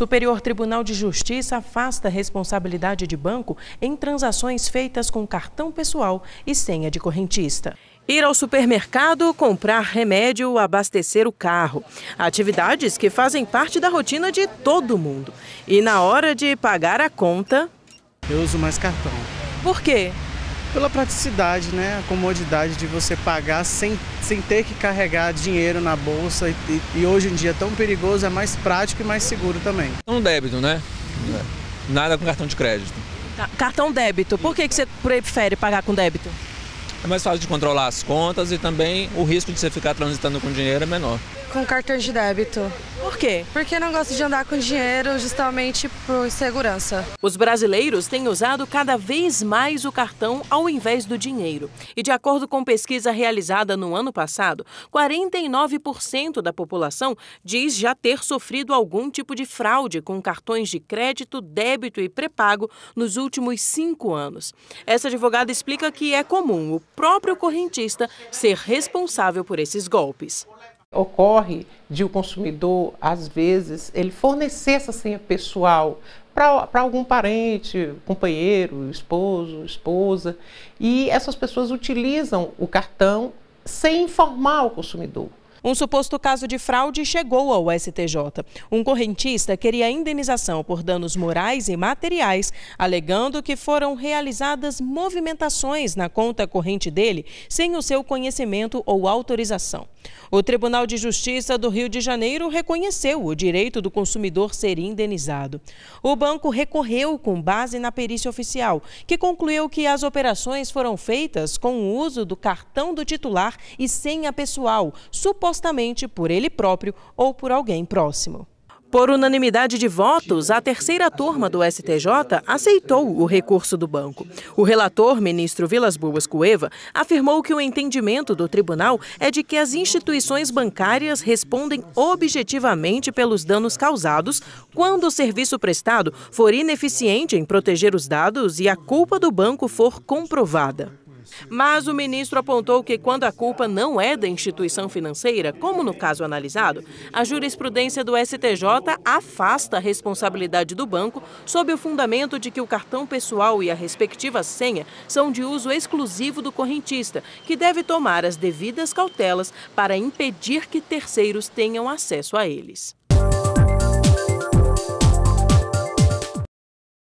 Superior Tribunal de Justiça afasta responsabilidade de banco em transações feitas com cartão pessoal e senha de correntista. Ir ao supermercado, comprar remédio, abastecer o carro. Atividades que fazem parte da rotina de todo mundo. E na hora de pagar a conta. Eu uso mais cartão. Por quê? pela praticidade, né? A comodidade de você pagar sem, sem ter que carregar dinheiro na bolsa e, e hoje em dia é tão perigoso, é mais prático e mais seguro também. Um então, débito, né? É. Nada com cartão de crédito. Cartão débito. Por que, que você prefere pagar com débito? é mais fácil de controlar as contas e também o risco de você ficar transitando com dinheiro é menor. Com cartões de débito. Por quê? Porque não gosto de andar com dinheiro justamente por segurança. Os brasileiros têm usado cada vez mais o cartão ao invés do dinheiro. E de acordo com pesquisa realizada no ano passado, 49% da população diz já ter sofrido algum tipo de fraude com cartões de crédito, débito e pré-pago nos últimos cinco anos. Essa advogada explica que é comum o próprio correntista ser responsável por esses golpes. Ocorre de o consumidor, às vezes, ele fornecer essa senha pessoal para algum parente, companheiro, esposo, esposa, e essas pessoas utilizam o cartão sem informar o consumidor. Um suposto caso de fraude chegou ao STJ. Um correntista queria indenização por danos morais e materiais, alegando que foram realizadas movimentações na conta corrente dele sem o seu conhecimento ou autorização. O Tribunal de Justiça do Rio de Janeiro reconheceu o direito do consumidor ser indenizado. O banco recorreu com base na perícia oficial, que concluiu que as operações foram feitas com o uso do cartão do titular e senha pessoal, suposto supostamente por ele próprio ou por alguém próximo. Por unanimidade de votos, a terceira turma do STJ aceitou o recurso do banco. O relator, ministro Vilas Boas Cueva, afirmou que o entendimento do tribunal é de que as instituições bancárias respondem objetivamente pelos danos causados quando o serviço prestado for ineficiente em proteger os dados e a culpa do banco for comprovada. Mas o ministro apontou que quando a culpa não é da instituição financeira, como no caso analisado, a jurisprudência do STJ afasta a responsabilidade do banco sob o fundamento de que o cartão pessoal e a respectiva senha são de uso exclusivo do correntista, que deve tomar as devidas cautelas para impedir que terceiros tenham acesso a eles.